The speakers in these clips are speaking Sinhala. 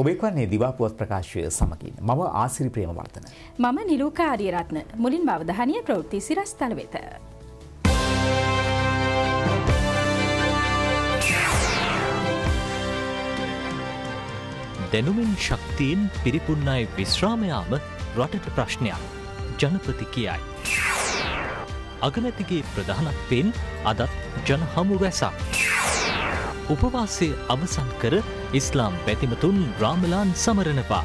ඔබෙක්වන්නේ දිවාපුවත් ප්‍රකාශය සමකින් මම ආසිරි ප්‍රේමවර්තන. මම නිලූකා අරියරත්න මුලින් බවධානය ප්‍රවෘත්ති සිරස්තල වෙත. දැනුමින් ශක්තියෙන් පිරිපුන්නයි විශ්‍රාමයාම රටට ප්‍රශ්නයක් ජනපති කියයි. අගමැතිගේ ප්‍රධානත්වයෙන් අදත් ජන හමු වැසක්. උපවාසය අවසන් කර ඉස්ලාම් බැතිමතුන් රාමලාන් සමරණවා.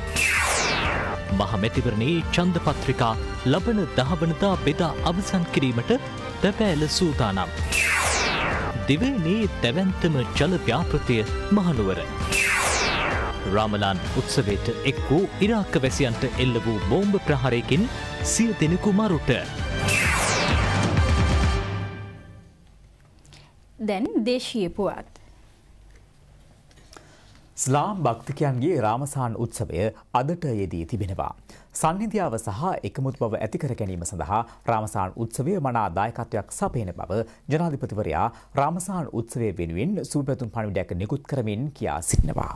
මහමැතිවරණයේ චන්දපත්‍රිකා ලබන දහවනතා බෙදා අවසන් කිරීමට තැපෑල සූතානම්. දිවේනේ තැවැන්තම ජලව්‍යාපෘතිය මහනුවර. රාමලාන් උත්සවයට එක් වූ ඉරාක්ක වැසියන්ට එල්ල වූ බෝම්භ ප්‍රහාරයකින් සිය දෙනෙකු මරුට. දැන් දේශීය පුවත්. ස්ලාම් භක්තිකයන්ගේ රාමසාන් උත්සවය අදට යෙදී තිබෙනවා. සංහිධියාව සහ එකමුත් බව ඇතිකර ගැනීම සඳහා රාමසාන් උත්සවය මනා දායකත්වයක් සපයන බව ජනාධිපතිවරයා රාමසාන් උත්සවය වෙනුවෙන් සූපැතුම් පණිවිඩයක් නිකුත් කරමින් කියා සිටිනවා.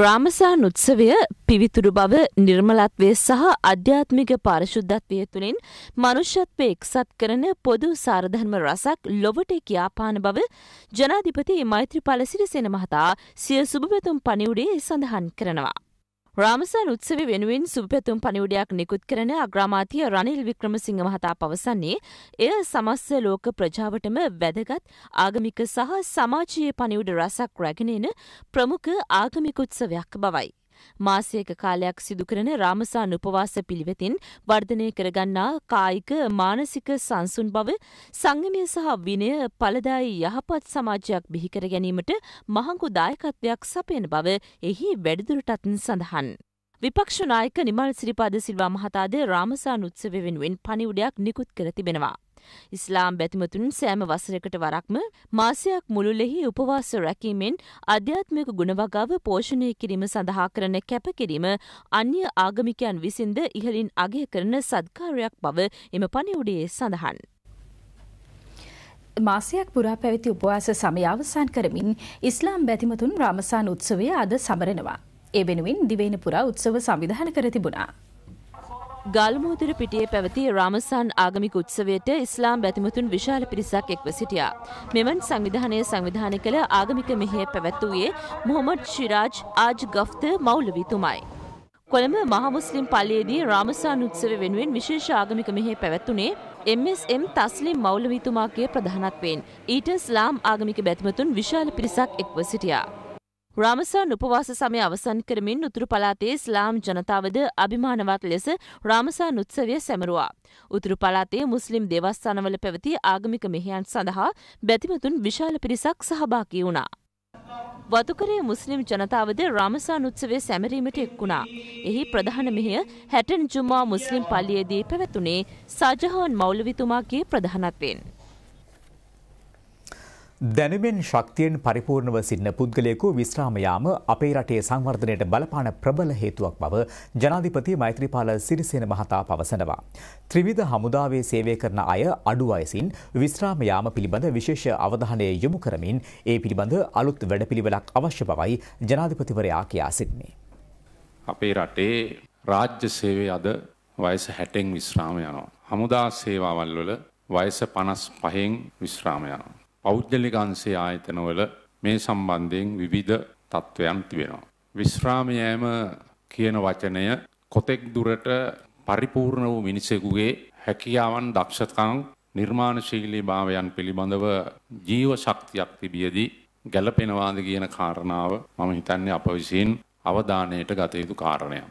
රාමසාන් උත්සවය පිවිතුරු බව නිර්මලත්වය සහ අධ්‍යාත්මික පාරිශුද්ධත්වය තුළින් මනුෂ්‍යත්වය එක්සත් කරන පොදු සාරධර්ම රසක් ලොවට කියාපාන බව ජනාධිපති මෛත්‍රීපාල සිරිසෙන මහතා සිය සුභවැතුම් පණිවුඩේ සඳහන් කරනවා. රාමසන් උත්සව වෙනුවෙන් සුපැතුම් පනිවුඩයක් නිකුත් කරන අග්‍රාමාතිය රනිල් වික්‍රමසිංහ මහතා පවසන්නේ එය සමස්ස ලෝක ප්‍රජාවටම වැදගත් ආගමික සහ සමාජයේ පනිවුඩ රසක් රැගෙනෙන ප්‍රමුඛ ආගමිකුත්සවයක් බවයි. මාසයක කාලයක් සිදුකරන රාමසාන උපවාස පිළිවෙතින් වර්ධනය කරගන්නා කායික මානසික සංසුන් බව සංගමය සහ විනය ඵලදායි යහපත් සමාජයක් බිහිකර ගැනීමට මහඟු දායකත්වයක් සපයන බව එහි වැඩිදුරටත් සඳහන්. විපක්ෂ නායක නිමල් සිරිපාද සිල්වා මහතාද රාමසාන උත්සව වෙනුවෙන් පණිවුඩයක් නිකුත් කර තිබෙනවා. ඉස්ලාම් බැතිමතුන් සෑම වසරකට වරක්ම මාසයක් මුළුලෙහි උපවාස රැකීමෙන් අධ්‍යාත්මික ගුණවගාව පෝෂණය කිරීම සඳහා කරන කැපකිරීම අන්‍ය ආගමිකයන් විසින්ද ඉහලින් අගය කරන සත්කාරයක් බව එම පණිවුඩයේ සඳහන්. මාසයක් පුරා පැවති උපවාස සමය අවසන් කරමින් ඉස්ලාම් බැතිමතුන් රාමසාන උත්සවය අද සමරනවා. ඒ වෙනුවෙන් දිවයින පුරා උත්සව සංවිධාන කර තිබුණා. ගල්මුදුර පිටියේ පැවති රාමසාන් ආගමික උත්සවයට ඉස්ලාම් බැතිමතුන් විශාල පිරිසක් එක්ව සිටියා. මෙවන් සංවිධානය සංවිධානය කළ ආගමික මෙහෙය පැවැත්වූයේ මොහොමඩ් ශිරාජ් ආජ් ගෆ්ත මෞලවිතුමයි. කොළඹ මහමුස්ලිම් පල්ලයේදී රාමසාන් උත්සව වෙනුවෙන් විශේෂ ආගමික මෙහෙ පැවැත්වුණේ MSM තස්ලිම් මෞලවිතුමාගේ ප්‍රධානත්වයෙන් ඊට ස්ලාම් ආගමික බැතිමතුන් විශාල පිරිසක් එක්ව සිටියා. රාමසාන් උපවාස සමය අවසන් කරමින් උතුරු පළාතේ ඉස්ලාම් ජනතාවද අභිමානවත් ලෙස රාමසාන් උත්සවය සැමරුවා. උතුරු පළාතේ මුස්ලිම් දෙවස්ථානවල පැවති ආගමික මෙහෙයන් සඳහා බැතිමතුන් විශාල පිරිසක් සහභාගී වුණා. වතුකරේ මුස්ලිම් ජනතාවද රාමසාන් උත්සවය සැමරීමට එක් වුණා. එහි ප්‍රධාන මෙහෙය හැටන් ජුමා මුස්ලිම් පල්ලියේදී පැවැතුනේ සජහන් මෞලවිතුමාගේ ප්‍රධානත්වයෙන්. දැනුමෙන් ශක්තියෙන් පරිපූර්ණව සින්න පුද්ගලයෙකු විශ්‍රාමයාම අපේ රටේ සංවර්ධනයට බලපාන ප්‍රබල හේතුවක් බව ජනාධිපති මෛත්‍රීපාල සිරිසේන මහතා පවසනවා. ත්‍රිවිධ හමුදාවේ සේවය කරන අය අඩු අයසින් විශ්‍රාමයාම පිළිබඳ විශේෂ අවධානය යොමු කරමින් ඒ පිළිබඳ අලුත් වැඩපිළිවෙලක් අවශ්‍ය බවයි ජනාධිපතිවරයා කියා සිටින්නේ. අපේ රටේ රාජ්‍ය සේවය අද වයස හැටෙන් විශ්‍රාම යනවා. හමුදා සේවාවල් වල වයස පනස් පහෙන් විශ්‍රාම යනවා. පෞද්ගලික අංශයේ ආයතනවල මේ සම්බන්ධයෙන් විවිධ තත්ත්වයන් තිබෙනවා. විශ්‍රාම යෑම කියන වචනය කොතෙක් දුරට පරිපූර්ණ වූ මිනිසෙකුගේ හැකියාවන් දක්ෂකම් නිර්මාණශීලී භාවයන් පිළිබඳව ජීව ශක්තියක් තිබියදී ගැළපෙනවාද කියන කාරණාව මම හිතන්නේ අප විසින් අවධානයට ගත යුතු කාරණයක්.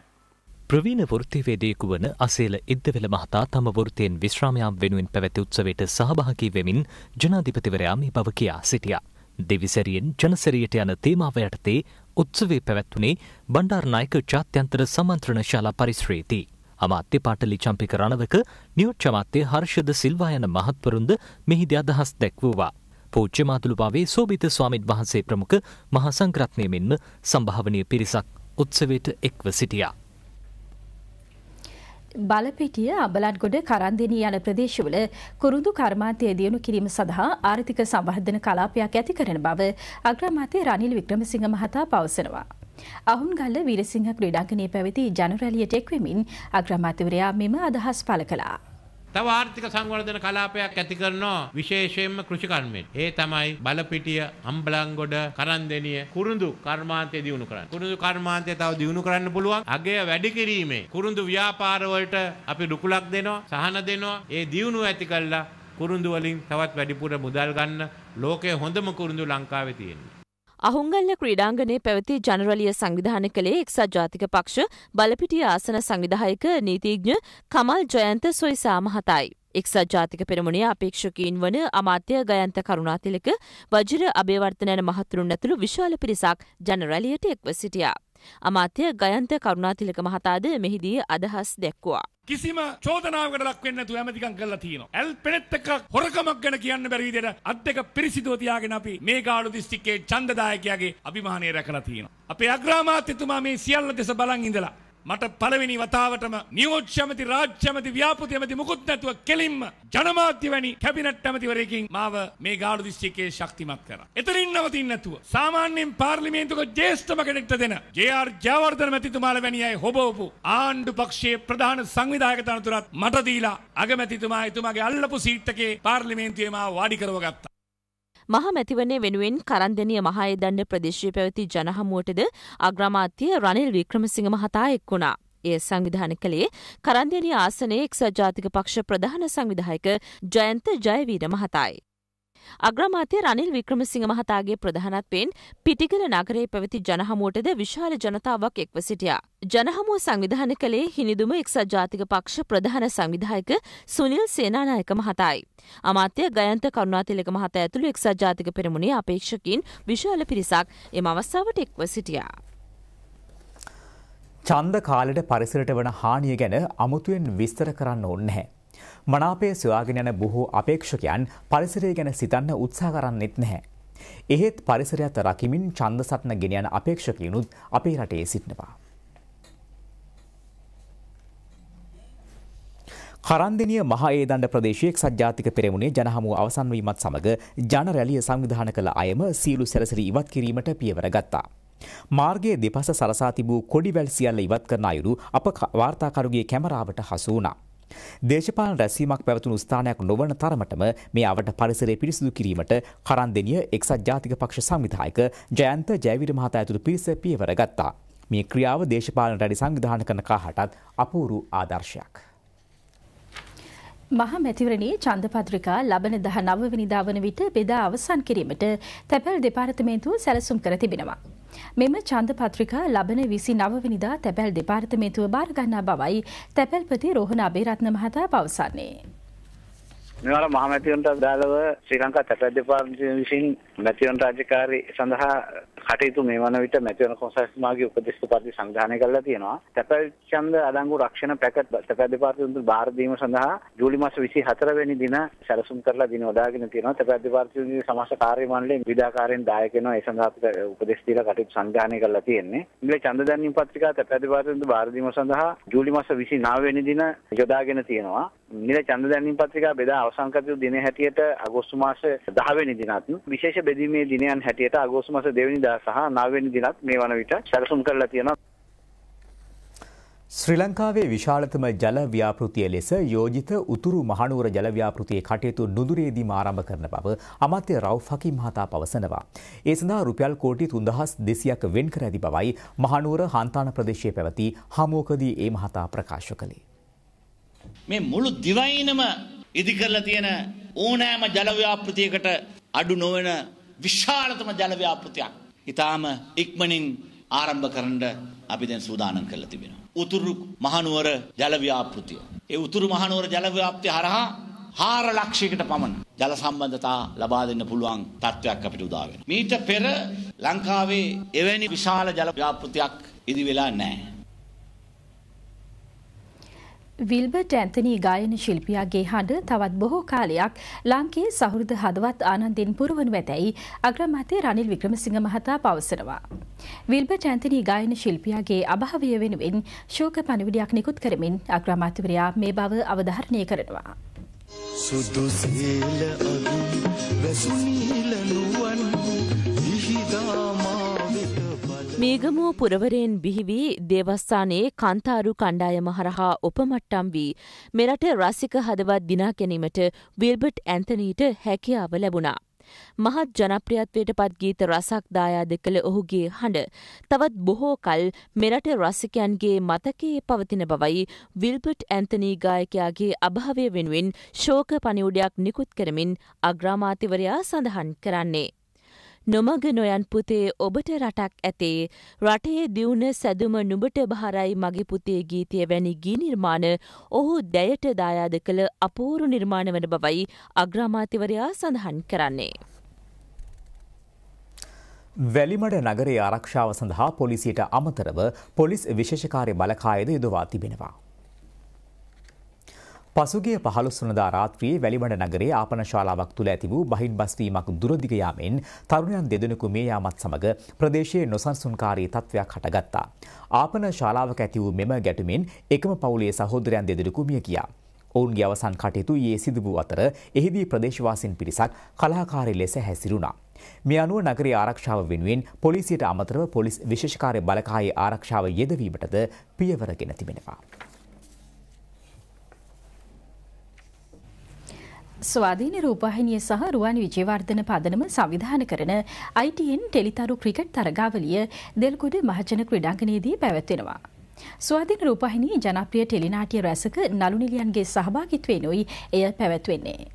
ප්‍රවීණ වෘත්තිවේදයෙකු වන අසේල ඉද්දවෙල මහතා තම වෘතයෙන් විශ්‍රාමයාම් වෙනුවෙන් පැවැති උත්සවයට සහභාගී වෙමින් ජනාධිපතිවරයා මේ බව කියා සිටියා. දෙවිසැරියෙන් ජනසැරියට යන තේමාව යටතේ උත්සවේ පැවැත්වුණේ බණ්ඩාරනායක ජාත්‍යන්තර සමන්ත්‍රණ ශාලා පරිශ්‍රයේදී. අමාත්‍ය පාටලි චම්පික රණවක නියෝච්ච අමාත්‍ය හර්ෂද සිල්වා යන මහත්වරුන්ද මෙහිදී අදහස් දැක්වූවා. පූජ්‍ය මාතුළුභාවේ සෝභිත ස්වාමින් වහන්සේ ප්‍රමුඛ මහා සංඝරත්නය මෙන්ම සම්භාවනීය පිරිසක් උත්සවයට එක්ව සිටියා. බලපිටිය අබලන්ගොඩ කරන්දිනී යන ප්‍රදේශවල කුරුදු කර්මාන්තය දියුණු කිරීම සඳහා ආර්ථික සම්බර්ධන කලාපයක් ඇති කරන බව අග්‍රමාතය රනිල් වික්‍රමසිංහ මහතා පවසනවා. අහුන්ගල්ල වීරසිංහ ක්‍රීඩාංගනයේ පැවති ජනරැලියට එක්වමින් අග්‍රමාතවරයා මෙම අදහස් පළ කලා. තව ආර්ථික සංවර්ධන කලාපයක් ඇති කරනවා විශේෂයෙන්ම කෘෂිකර්මෙන්. ඒ තමයි බලපිටිය, අම්බලන්ගොඩ, කරන්දෙනිය කුරුඳු කර්මාන්තය දියුණු කරන්න. කුරුඳු කර්මාන්තය තව දියුණු කරන්න පුළුවන්. අගය වැඩි කිරීමේ කුරුඳු ව්‍යාපාර වලට අපි රුකුලක් දෙනවා, සහන දෙනවා. ඒ දියුණුව ඇති කළා කුරුඳු වලින් තවත් වැඩිපුර මුදල් ගන්න ලෝකයේ හොඳම කුරුඳු ලංකාවේ තියෙනවා. අහුංගල්ල ක්‍රීඩාංගනයේ පැවති ජනරලිය සංවිධාන කළේ එක්සත් ජාතික පක්ෂ බලපිටිය ආසන සංවිධායක නීතිඥ කමල් ජයන්ත සොයිසා මහතායි. එක්සත් ජාතික පෙරමුණේ අපේක්ෂකීන් වන අමාත්‍ය ගයන්ත කරුණාතිලක වජිර අභේවර්තනයන මහතුරුන් ඇතුළු විශාල පිරිසක් ජනරැලියට එක්ව සිටියා. අමාත්‍ය ගයන්ත කරුණාතිලක මහතාද මෙහිදී අදහස් දැක්වා. කිසිම චෝදනාවකට ලක් වෙන්නේ නැතුව හැමතිකම් කරලා තියෙනවා. ඇල් පෙනෙත් එක හොරකමක් ගැන කියන්න බැරි විදිහට අත් දෙක පිරිසිදුව තියාගෙන අපි මේ ගාලු දිස්ත්‍රික්කයේ ඡන්දදායකයාගේ අභිමානය රැකලා තියෙනවා. අපේ අග්‍රාමාත්‍යතුමා මේ සියල්ල දෙස බලන් ඉඳලා මට පළවෙනි වතාවටම නියෝජ්‍ය ඇමති රාජ්‍ය ඇමති ව්‍යාපෘති ඇමති මුකුත් නැතුව කෙලින්ම ජනමාධ්‍ය වැනි කැබිනට් ඇමතිවරයෙකින් මාව මේ ගාලු දිස්ත්‍රික්කයේ ශක්තිමත් කරා. එතනින් නවතින්නේ නැතුව සාමාන්‍යයෙන් පාර්ලිමේන්තුක ජේෂ්ඨම කෙනෙක්ට දෙන ජේ.ආර්. ජයවර්ධන මැතිතුමාලා වැනි අය හොබවපු ආණ්ඩු පක්ෂයේ ප්‍රධාන සංවිධායක තනතුරත් මට දීලා අගමැතිතුමා එතුමාගේ අල්ලපු සීට් එකේ පාර්ලිමේන්තුවේ මාව වාඩි කරව ගත්තා. මහමැතිවරණය වෙනුවෙන් කරන්දෙනිය මහයදන්න ප්‍රදේශය පැවති ජනහමුවටද අග්‍රමාත්‍ය රනිල් වික්‍රමසිංහ මහතා එක් වුණා. එය සංවිධාන කළේ කරන්දෙනිය ආසනයේ එක්සත් ජාතික පක්ෂ ප්‍රධාන සංවිධායක ජයන්ත ජයවීර මහතායි. අග්‍රමාත්‍ය රනිල් වික්‍රමසිංහ මහතාගේ ප්‍රධානත්වයෙන් පිටිගල නගරයේ පැවති ජනහමුවටද විශාල ජනතාවක් එක්ව සිටියා. ජනහමුව සංවිධාන කළේ හිනිදුම එක්සත් ජාතික පක්ෂ ප්‍රධාන සංවිධායක සුනිල් සේනානායක මහතායි. අමාත්‍ය ගයන්ත කරුණාතිලක මහතා ඇතුළු එක්සත් ජාතික පෙරමුණේ අපේක්ෂකින් විශාල පිරිසක් එම අවස්ථාවට එක්ව සිටියා. චන්ද කාලෙට පරිසරට වන හානිය ගැන අමුතුවෙන් විස්තර කරන්න ඕන්නෑ. මනාපය සොයාගෙන යන බොහෝ අපේක්ෂකයන් පරිසරය ගැන සිතන්න උත්සාහ කරන්නෙත් නැහැ. එහෙත් පරිසරයත් රකිමින් ඡන්දසත්න ගෙන යන අපේක්ෂකයනුත් අපේ රටේ සිටිනවා. කරන්දිනිය මහ ඒදණ්ඩ ප්‍රදේශයේ සජ්ජාතික පෙරමුණේ ජනහමුව අවසන් වීමත් සමග ජන රැළිය සංවිධානය කළ අයම සීලු සැරසිරි ඉවත් කිරීමට පියවර ගත්තා. මාර්ගයේ දෙපස සරසා තිබූ කොඩිවැල් සියල්ල ඉවත් කරන අයුරු අප වාර්තාකරුගේ කැමරාවට හසු වුණා. දේශපාලන රැසීමක් පැවතුණු ස්ථානයක් නොවන තරමටම මේ අවට පරිසරය පිරිසිදු කිරීමට කරන්දෙනිය එක්සත් ජාතික පක්ෂ සංවිධායක ජයන්ත ජයවිර මහතා ඇතුළු පිරිස පියවර ගත්තා. මේ ක්‍රියාව දේශපාලන රැඩි සංවිධාන කරන කාහටත් අපූරු ආදර්ශයක්. මහ මැතිවරණයේ චන්දපත්‍රිකා ලබන දහ නවවනිදා වන විට බෙදා අවසන් කිරීමට තැපැල් දෙපාර්තමේන්තුව සැලසුම් කර තිබෙනවා. මෙම චන්ද පත්‍රිකා ලබන විසි නවවනිදා තැපැල් දෙපාර්තමේතුව භාරගන්නා බවයි තැපැල්පති රෝහණ අබේරත්න මහතා පවසන්නේ. මෙවර මහමැතිවන්ට අදාළව ශ්‍රී ලංකා තැපැල් දෙපාර්තමේන්තුව විසින් මැතිවන්ට රාජකාරි සඳහා කටයුතු මේ වන විට මැතිවරණ කොන්සල්ස්මාගේ උපදෙස් උපදෙස් සංවිධානය කරලා තියෙනවා. තැපැල් ඡන්ද අඩංගු රක්ෂණ පැකට් තැපැල් දෙපාර්තමේන්තුව බාර දීම සඳහා ජූලි මාස 24 වෙනි දින සැලසුම් කරලා දින යොදාගෙන තියෙනවා. තැපැල් දෙපාර්තමේන්තුවේ සමාජ කාර්ය මණ්ඩලයෙන් විවිධාකාරයෙන් දායක වෙනවා. ඒ සඳහා අපිට උපදෙස් දීලා කටයුතු සංවිධානය කරලා තියෙන්නේ. ඉංග්‍රීසි ඡන්ද දැන්වීම පත්‍රිකා තැපැල් දෙපාර්තමේන්තුව බාර දීම සඳහා ජූලි මාස 29 වෙනි දින යොදාගෙන තියෙනවා. නිල ඡන්ද දැන්වීම පත්‍රිකා බෙදා අවසන් කර දින හැටියට අගෝස්තු මාස 10 වෙනි දිනත් විශේෂ බෙදීමේ දිනයන් හැටියට අගෝස්තු මාස 2 වෙනි වෙනිදා සහ නවවෙනි දිනත් මේ වන විට සැලසුම් කරලා තියෙනවා. ශ්‍රී ලංකාවේ විශාලතම ජල ව්‍යාපෘතිය ලෙස යෝජිත උතුරු මහනුවර ජල ව්‍යාපෘතියේ කටයුතු නුදුරේදීම ආරම්භ කරන බව අමාත්‍ය රව් ෆකි මහතා පවසනවා. ඒ සඳහා රුපියල් කෝටි 3200ක් වෙන් කර ඇති බවයි මහනුවර හන්තාන ප්‍රදේශයේ පැවති හමුවකදී ඒ මහතා ප්‍රකාශ කළේ. මේ මුළු දිවයිනම ඉදි කරලා තියෙන ඕනෑම ජල ව්‍යාපෘතියකට අඩු නොවන විශාලතම ජල ව්‍යාපෘතියක් ඊටාම ඉක්මනින් ආරම්භ කරන්න අපි දැන් සූදානම් කරලා තිබෙනවා. උතුරු මහනුවර ජල ව්‍යාපෘතිය. ඒ උතුරු මහනුවර ජල ව්‍යාපෘතිය හරහා 4 ලක්ෂයකට පමණ ජල සම්බන්ධතා ලබා දෙන්න පුළුවන් තත්ත්වයක් අපිට උදා වෙනවා. මීට පෙර ලංකාවේ එවැනි විශාල ජල ව්‍යාපෘතියක් ඉදි වෙලා නැහැ. විල්බට ඇන්තනී ගායන ශිල්පියාගේ හඬ තවත් බොහෝ කාලයක් ලාංකයේ සහෘද හදවත් ආනන්දෙන් පුරුවනු ඇතැයි අග්‍රමාතය රනිල් වික්‍රමසිංහ මහතා පවසනවා. විල්බට ඇන්තනී ගායන ශිල්පියාගේ අභාවය වෙනුවෙන් ශෝක පණවිඩයක් නිකුත් කරමින් අග්‍රමාත්‍යවරයා මේ බව අවධාරණය කරනවා. සුදුසේල අගු වැසුනීල නුවන් මීගමුව පුරවරයෙන් බිහිවී දේවස්ථානයේ කන්තාරු කණ්ඩායම හරහා උපමට්ටම් වී මෙරට රසික හදවත් දිනා ගැනීමට විල්බට් ඇන්තනීට හැකියාව ලැබුණා. මහත් ජනප්‍රියත්වයට පත් ගීත රසක් දායාද කළ ඔහුගේ හඬ තවත් බොහෝ කල් මෙරට රසිකයන්ගේ මතකයේ පවතින බවයි විල්බට් ඇන්තනී ගායකයාගේ අභාවය වෙනුවෙන් ශෝක පණිවුඩයක් නිකුත් කරමින් අග්‍රාමාතිවරයා සඳහන් කරන්නේ. නොමග නොයන් පුතේ ඔබට රටක් ඇතේ රටේ දියුණ සැදුම නුඹට බහරයි මගේ පුතේ ගීතය වැනි ගී නිර්මාණ ඔහු දැයට දායාද කළ අපූරු නිර්මාණ වන බවයි අග්‍රාමාත්‍යවරයා සඳහන් කරන්නේ. වැලිමඩ නගරයේ ආරක්ෂාව සඳහා පොලිසියට අමතරව පොලිස් විශේෂකාරය බලකායද යුදවා තිබෙනවා. පසුගේ පහළොස්වනදා රාත්‍රියේ වැලිවඩ නගරේ ආපන ශාලාවක් තුළ ඇති වූ බහින් බස්වීමක් දුරදිග යාමෙන් තරුණයන් දෙදෙනෙකු මේ යාමත් සමග ප්‍රදේශයේ නොසන්සුන්කාරී තත්ත්වයක් හටගත්තා. ආපන ශාලාවක ඇති වූ මෙම ගැටුමින් එකම පවුලේ සහෝදරයන් දෙදෙනෙකු මිය ගියා. ඔවුන්ගේ අවසන් කටයුතු ඊයේ සිදු වූ අතර එහිදී ප්‍රදේශවාසීන් පිරිසක් කලහකාරී ලෙස හැසිරුණා. මේ අනුව නගරයේ ආරක්ෂාව වෙනුවෙන් පොලිසියට අමතරව පොලිස් විශේෂ කාර්ය බලකායේ ආරක්ෂාව යෙදවීමටද පියවර ගෙන තිබෙනවා. ස්වාධීන රූපහිනිය සහ රුවන් විජයවර්ධන පදනම සංවිධාන කරන ITN ටෙලිතරු ක්‍රිකට් තරගාවලිය දෙල්ගොඩ මහජන ක්‍රීඩාංගණයේදී පැවැත්වෙනවා. ස්වාධීන රූපහිනී ජනප්‍රිය ටෙලිනාට්‍ය රැසක නලු නිලියන්ගේ සහභාගිත්වයෙන් උයි එය පැවැත්වෙන්නේ.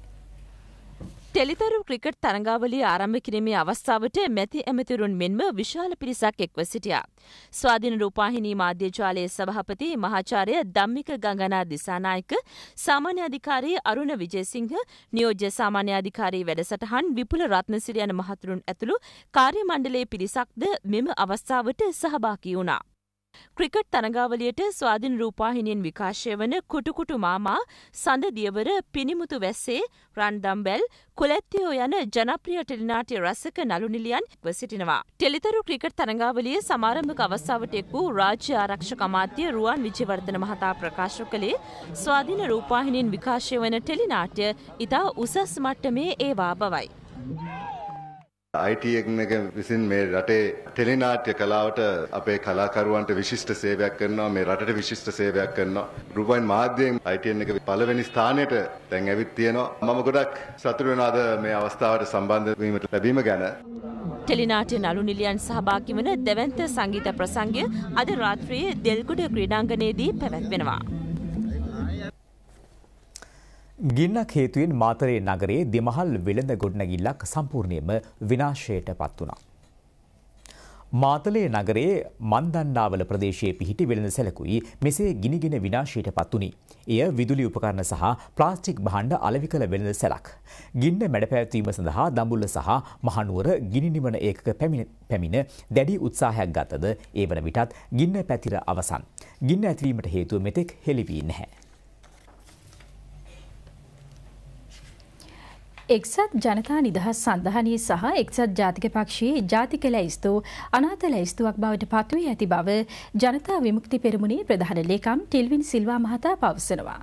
ටෙලිතරු ක්‍රිකට් තරංගාවලිය ආරම්භ කිරීමේ අවස්ථාවට මැති ඇමතිරුන් මෙන්ම විශාල පිරිසක් එක්ව සිටියා. ස්වාධීන රූපාහිනී මාධ්‍යජාලයේ සභහපති මහාචාරය දම්මික ගංගනා දිසානායක සාමාන්‍ය අධිකාරී අරුණ විජයසිංහ නියෝජ්‍ය සාමාන්‍ය අධිකාරී වැඩසටහන් විපුල රත්නසිරියන මහතුරුන් ඇතුළු කාර්ය මණ්ඩලයේ පිරිසක්ද මෙම අවස්ථාවට සහභාකි වුණා. ක්‍රිකට් තරගාවලියට ස්වාධින් රූපාහිනියෙන් විකාශය වන කුටුකුටු මාමා සඳ දියවර පිනිමුතු වැස්සේ රන්දම්බැල් කොලැත්තියෝ යන ජනප්‍රිය ටෙලිනාට්‍ය රසක නළුනිලියන් වසිටිනවා. ටෙලිතරු ක්‍රිකට් තරගාවලිය සමාරම්භක අවස්ථාවට එක් වූ රාජ්‍ය ආරක්ෂක අමාත්‍ය රුවන් විජයවර්ධන මහතා ප්‍රකාශ කළේ ස්වාධින රූපාහිනියෙන් විකාශය වන ටෙලිනාට්‍ය ඉතා උසස් මට්ටමේ ඒවා බවයි. IT එක විසින් මේ රටේ ටෙලිනාට්‍ය කලාවට අපේ කලාකරුවන්ට විශිෂ්ට සේවයක් කරනවා මේ රටට විශිෂ්ට සේවයක් කරනවා රුපයින් මාධ්‍යයෙන් ITN එක පළවෙනි ස්ථානයට දැන් ඇවිත් තියෙනවා මම ගොඩක් සතුටු වෙනවා අද මේ අවස්ථාවට සම්බන්ධ වීමට ලැබීම ගැන ටෙලිනාට්‍ය නලු නිලියන් සහභාගී වන දෙවන්ත සංගීත ප්‍රසංගය අද රාත්‍රියේ දෙල්ගුඩ ක්‍රීඩාංගණයේදී පැවැත්වෙනවා ගින්නක් හේතුවෙන් මාතරේ නගරයේ දෙමහල් වෙළඳ ගොඩනැගිල්ලක් සම්පූර්ණයෙන්ම විනාශයට පත් වුණා. මාතලේ නගරයේ මන්දන්නාවල ප්‍රදේශයේ පිහිටි වෙළඳ සැලකුයි මෙසේ ගිනිගෙන විනාශයට පත් වුණි. එය විදුලි උපකරණ සහ ප්ලාස්ටික් භාණ්ඩ අලෙවි කළ වෙළඳ සැලක්. ගින්න මැඩපැවැත්වීම සඳහා දඹුල්ල සහ මහනුවර ගිනි නිවන ඒකක පැමිණ දැඩි උත්සාහයක් ගතද ඒ වන විටත් ගින්න පැතිර අවසන්. ගින්න ඇතිවීමට හේතුව මෙතෙක් හෙළි වී නැහැ. එක්සත් ජනතා නිදහස් සඳහනයේ සහ එක්සත් ජාතික පක්ෂයේ ජාතික ලැයිස්තු අනාත ලැයිස්තුවක් බවට පත්වී ඇති බව ජනතා විමුක්ති පෙරමුණේ ප්‍රධාන ලේකම් ටිල්වින් සිල්වා මහතා පවසනවා.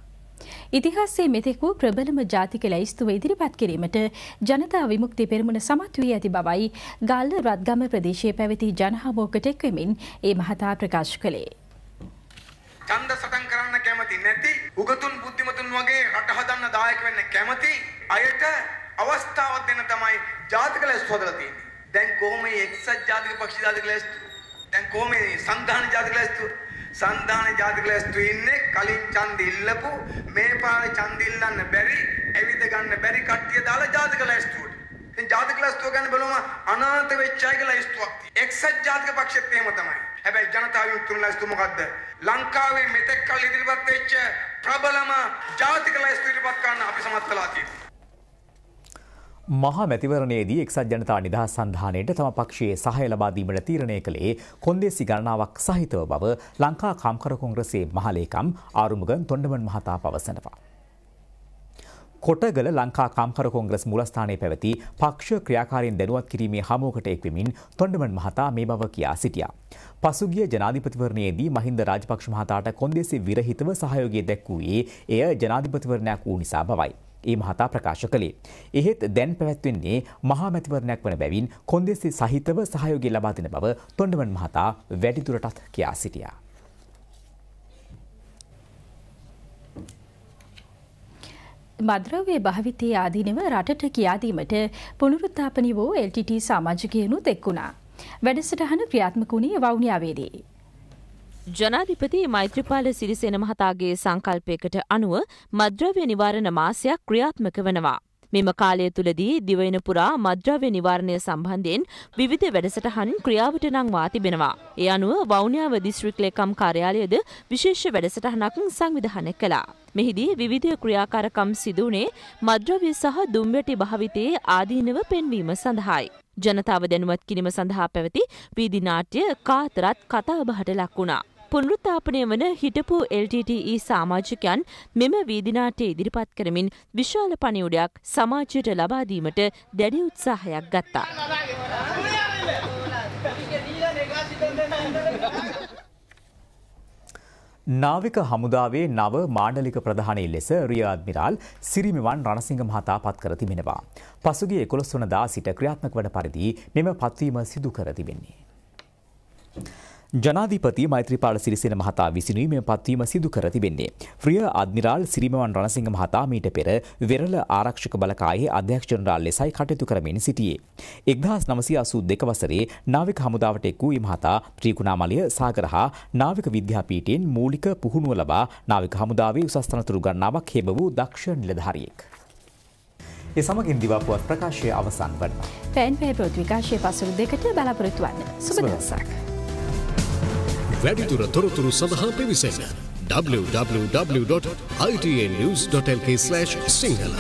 ඉතිහාසයේ මෙතෙක් වූ ප්‍රබලම ජාතික ලැයිස්තුව ඉදිරිපත් කිරීමට ජනතා විමුක්ති පෙරමුණ සමත් වී ඇති බවයි ගල්ල රත්ගම ප්‍රදේශයේ පැවති ජනහමෝකට එක්වමින් ඒ මහතා ප්‍රකාශ කළේ. ඡන්ද සටන් නැති උගතුන් බුද්ධිමතුන් වගේ රට හදන්න දායක වෙන්න කැමති අයට අවස්ථාවක් දෙන්න තමයි ජාතික ලැස්තු හදලා තියෙන්නේ. දැන් කොහොම මේ එක්සත් ජාතික පක්ෂ ජාතික ලැස්තු? දැන් කොහොම මේ සංධාන ජාතික ලැස්තු? සංධාන ජාතික ලැස්තු ඉන්නේ කලින් ඡන්ද ඉල්ලපු මේ පාර ඡන්ද ඉල්ලන්න බැරි, ඇවිද ගන්න බැරි කට්ටිය දාලා ජාතික ලැස්තුවට. ඉතින් ජාතිකලස්තුව ගැන බලුවම අනාථ වෙච්ච අයගේ ලැයිස්තුවක් තියෙනවා. එක්සත් ජාතික පක්ෂෙත් එහෙම තමයි. හැබැයි ජනතාවගේ උතුම් ලැයිස්තුව මොකද්ද? ලංකාවේ මෙතෙක් කල් ඉදිරිපත් වෙච්ච ප්‍රබලම ජාතික ලැයිස්තුව ඉදිරිපත් කරන්න අපි සමත් වෙලා තියෙනවා. මහා මැතිවරණයේදී එක්සත් ජනතා නිදහස් සන්ධානයට තම පක්ෂයේ සහය ලබා දීමට තීරණය කළේ කොන්දේසි ගණනාවක් සහිතව බව ලංකා කාම්කර කොංග්‍රසයේ මහලේකම් ආරුමුගන් තොණ්ඩමන් මහතා පවසනවා. කොටගල ලංකා කම්කර කොංග්‍රස් මුලස්ථානයේ පැවති පක්ෂ ක්‍රියාකාරීන් දැනුවත් කිරීමේ හමුවකට එක්වෙමින් තොන්ඩමන් මහතා මේ බව කියා සිටියා. පසුගිය ජනාධිපතිවරණයේදී මහින්ද රාජපක්ෂ මහතාට කොන්දේසි විරහිතව සහයෝගය දැක්වූයේ එය ජනාධිපතිවරණයක් වූ නිසා බවයි. ඒ මහතා ප්‍රකාශ කළේ. එහෙත් දැන් පැවැත්වෙන්නේ මහා මැතිවරණයක් වන බැවින් කොන්දෙසි සහිතව සහයෝගය ලබා දෙන බව තොන්ඩමන් මහතා වැඩිදුරටත් කියා සිටියා. මද්‍රව්‍ය භාවිතයේ ආදීනව රටට කියාදීමට පුනරුත්තාපනි වූ LTT සමාජකයනුත් එක්වුණා. වැඩසටහන ක්‍රියාත්මක වුණේ වවුනියාවේදී. ජනාධිපති මෛත්‍රපාල සිරිසෙන මහතාගේ සංකල්පයකට අනුව මද්‍රව්‍ය නිවාරණ මාසයක් ක්‍රියාත්මක වනවා. මෙම කාලය තුළදී දිවයින පුරා මද්‍රව්‍ය නිවාරණය සම්බන්ධයෙන් විවිධ වැඩසටහන් ක්‍රියාවට නංවා තිබෙනවා. ඒ අනුව වෞනියාව දිස්ත්‍රික් ලේකම් කාර්යාලයද විශේෂ වැඩසටහනක් සංවිධානය කළා. මෙහිදී විවිධ ක්‍රියාකාරකම් සිදුවනේ මද්‍රව්‍ය සහ දුම්වැටි භාවිතයේ ආදීනව පෙන්වීම සඳහායි. ජනතාව දැනුවත් කිරීම සඳහා පැවති වීදිනාට්‍ය කාතරත් කතාබහට ලක් වුණා. පුනරුත්ථාපනය වන හිටපු LTTE සාමාජිකයන් මෙම වීදිනාට්‍ය ඉදිරිපත් කරමින් විශාල පණිවුඩයක් සමාජයට ලබා දීමට දැඩි උත්සාහයක් ගත්තා. නාවික හමුදාවේ නව මාණ්ඩලික ප්‍රධානී ලෙස රිය අද්මිරාල් සිරිමිවන් රණසිංහ මහතා පත් කර තිබෙනවා. පසුගිය 11 වනදා සිට ක්‍රියාත්මක වන පරිදි මෙම පත්වීම සිදු කර තිබෙන්නේ. ජනාධීපති මෛත්‍රපාල සිරිසෙන මහතා විසිනුයි මෙම පත්වීම සිදු කර තිබෙන්නේ. ෆ්‍රිය අධ්නිරාල් සිරිමවන් රණසිංහ මහතා මීට පෙර වෙරළ ආරක්ෂක බලකායේ අධ්‍යක්ෂ ජනරාල් ලෙසයි කටයුතු කරමින් සිටියේ. 1982 වසරේ නාවික හමුදාවට එක් වූ මහතා ත්‍රිකුණාමලය සාගර හා නාවික විද්‍යාපීඨයෙන් මූලික පුහුණුව ලබා නාවික හමුදාවේ උසස් තනතුරු ගණනාවක් හෙබ වූ දක්ෂ නිලධාරියෙක්. ඒ සමගින් දිවපුවත් ප්‍රකාශය අවසන් වනවා. පැන් පේ ප්‍රොත් විකාශය පසුරු දෙකට බලාපොරොත්තු වන්න. සුබ දවසක්. වැඩිදුර තොරතුරු සඳහා පිවිසන්න www.itnews.lk/ සිංහල